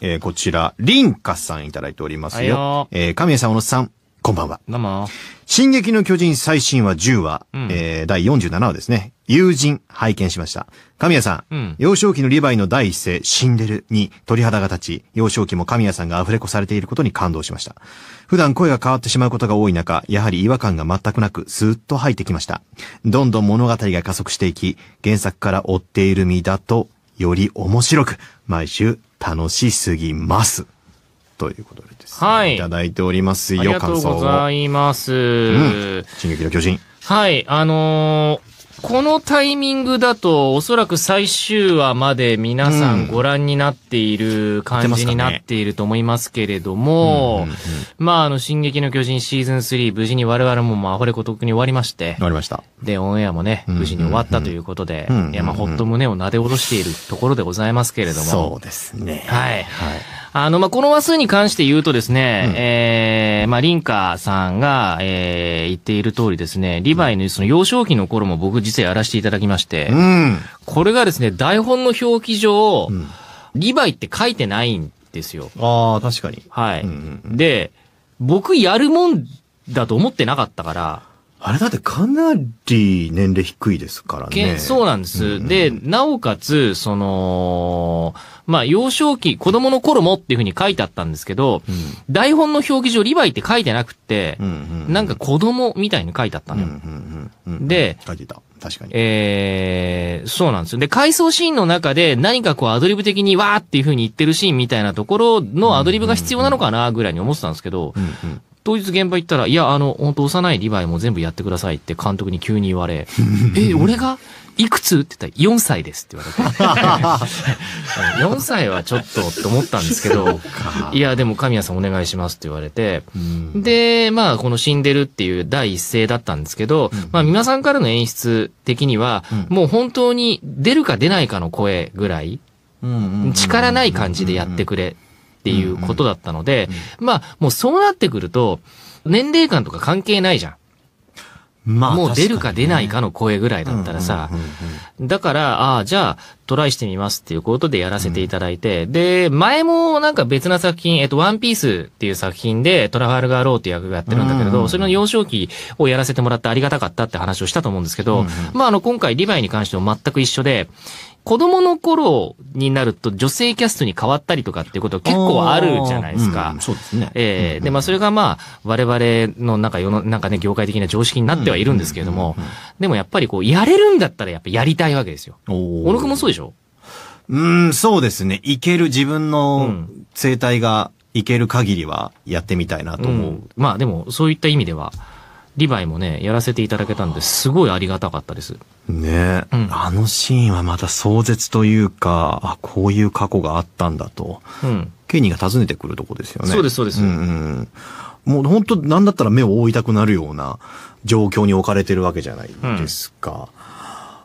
えー、こちら、リンカさんいただいておりますよ。えー、神谷さん、小野さん、こんばんは。どうも。進撃の巨人最新話10話、うん、えー、第47話ですね。友人、拝見しました。神谷さん、うん、幼少期のリヴァイの第一声、死んでるに鳥肌が立ち、幼少期も神谷さんがアフレコされていることに感動しました。普段声が変わってしまうことが多い中、やはり違和感が全くなく、スーッと入ってきました。どんどん物語が加速していき、原作から追っている身だと、より面白く、毎週楽しすぎます。ということです、ね、はい。いただいておりますよ、ありがとうございます。うん、進撃の巨人。はい、あのーこのタイミングだと、おそらく最終話まで皆さんご覧になっている感じになっていると思いますけれども、まあ、あの、進撃の巨人シーズン3、無事に我々もまあ、これことくに終わりまして。終わりました。で、オンエアもね、無事に終わったということで、いや、まあ、ほっと胸をなで下ろしているところでございますけれども。そうですね。はい。はいあの、まあ、この話数に関して言うとですね、うん、えー、まあ、リンカさんが、えー、言っている通りですね、リヴァイのその幼少期の頃も僕実はやらせていただきまして、うん、これがですね、台本の表記上、うん、リヴァイって書いてないんですよ。ああ、確かに。はい、うんうん。で、僕やるもんだと思ってなかったから、あれだってかなり年齢低いですからね。そうなんです。うんで、なおかつ、その、まあ、幼少期、子供の頃もっていうふうに書いてあったんですけど、うん、台本の表記上、リヴァイって書いてなくて、うんうんうん、なんか子供みたいに書いてあったのよ。うんうんうん、で、書いてた。確かに。えー、そうなんですよ。で、回想シーンの中で何かこうアドリブ的にわーっていうふうに言ってるシーンみたいなところのアドリブが必要なのかなぐらいに思ってたんですけど、うんうんうん、当日現場行ったら、いや、あの、本当幼いリヴァイも全部やってくださいって監督に急に言われ、え、俺がいくつって言ったら4歳ですって言われて。4 歳はちょっとって思ったんですけど、いや、でも神谷さんお願いしますって言われて、で、まあ、この死んでるっていう第一声だったんですけど、まあ、皆さんからの演出的には、もう本当に出るか出ないかの声ぐらい、力ない感じでやってくれっていうことだったので、まあ、もうそうなってくると、年齢感とか関係ないじゃん。まあ、もう出るか出ないかの声ぐらいだったらさ、だから、ああ、じゃあ、トライしてみますっていうことでやらせていただいて、うん、で、前もなんか別な作品、えっと、ワンピースっていう作品でトラファルガー・ローっていう役がやってるんだけれど、それの幼少期をやらせてもらってありがたかったって話をしたと思うんですけど、うんうん、まあ、あの、今回、リヴァイに関しても全く一緒で、子供の頃になると女性キャストに変わったりとかっていうこと結構あるじゃないですか。うん、そうですね。ええーで、まあそれがまあ、我々のなんか世の、なんかね、業界的な常識になってはいるんですけれども、でもやっぱりこう、やれるんだったらやっぱやりたいわけですよ。小野くんもそうでしょうん、そうですね。いける自分の生態がいける限りはやってみたいなと思う。うん、まあでも、そういった意味では、リヴァイもね、やらせていただけたんですごいありがたかったです。ねえ、うん、あのシーンはまた壮絶というか、あ、こういう過去があったんだと。うん。ケニーが訪ねてくるとこですよね。そうです、そうです。うん、うんもう本当なんだったら目を覆いたくなるような状況に置かれてるわけじゃないですか。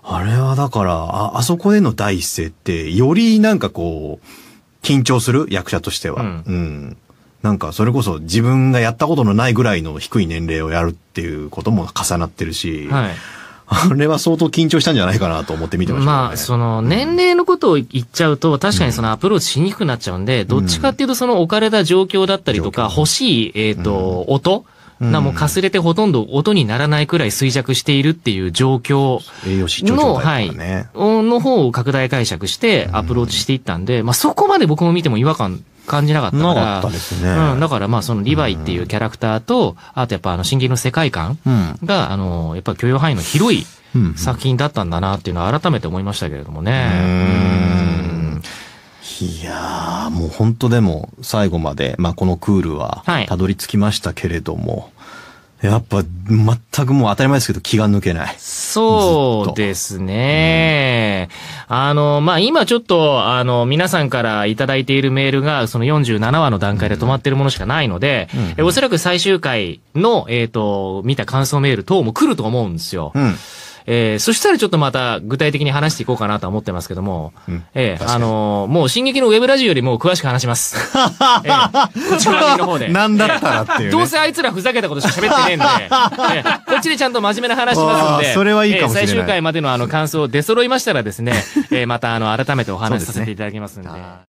うん、あれはだから、あ、あそこへの第一声って、よりなんかこう、緊張する役者としては。うん、うんなんかそれこそ自分がやったことのないぐらいの低い年齢をやるっていうことも重なってるし、はい、あれは相当緊張したんじゃないかなと思って見てました、ね、まあ、その年齢のことを言っちゃうと、確かにそのアプローチしにくくなっちゃうんで、どっちかっていうとその置かれた状況だったりとか、欲しい、えっ、と、音なもうかすれてほとんど音にならないくらい衰弱しているっていう状況の、はい、の方を拡大解釈してアプローチしていったんで、まあそこまで僕も見ても違和感感じなかったから。かね、うん。だからまあそのリヴァイっていうキャラクターと、あとやっぱあの新劇の世界観が、うん、あの、やっぱ許容範囲の広い作品だったんだなっていうのは改めて思いましたけれどもね。うん。いやー、もう本当でも最後まで、まあこのクールはたどり着きましたけれども、はいやっぱ、全くもう当たり前ですけど、気が抜けない。そうですね。あの、まあ、今ちょっと、あの、皆さんからいただいているメールが、その47話の段階で止まってるものしかないので、おそらく最終回の、えっ、と、見た感想メール等も来ると思うんですよ。うんえー、そしたらちょっとまた具体的に話していこうかなと思ってますけども、うん、えー、あのー、もう進撃のウェブラジオよりも詳しく話します。えー、こっちの方で。なんだったらっていう、ね、どうせあいつらふざけたことしか喋ってねえんで、えー、こっちでちゃんと真面目な話しますんで、それはいいかもしれない、えー、最終回までのあの感想を出揃いましたらですね、えー、またあの、改めてお話しさせていただきますんで。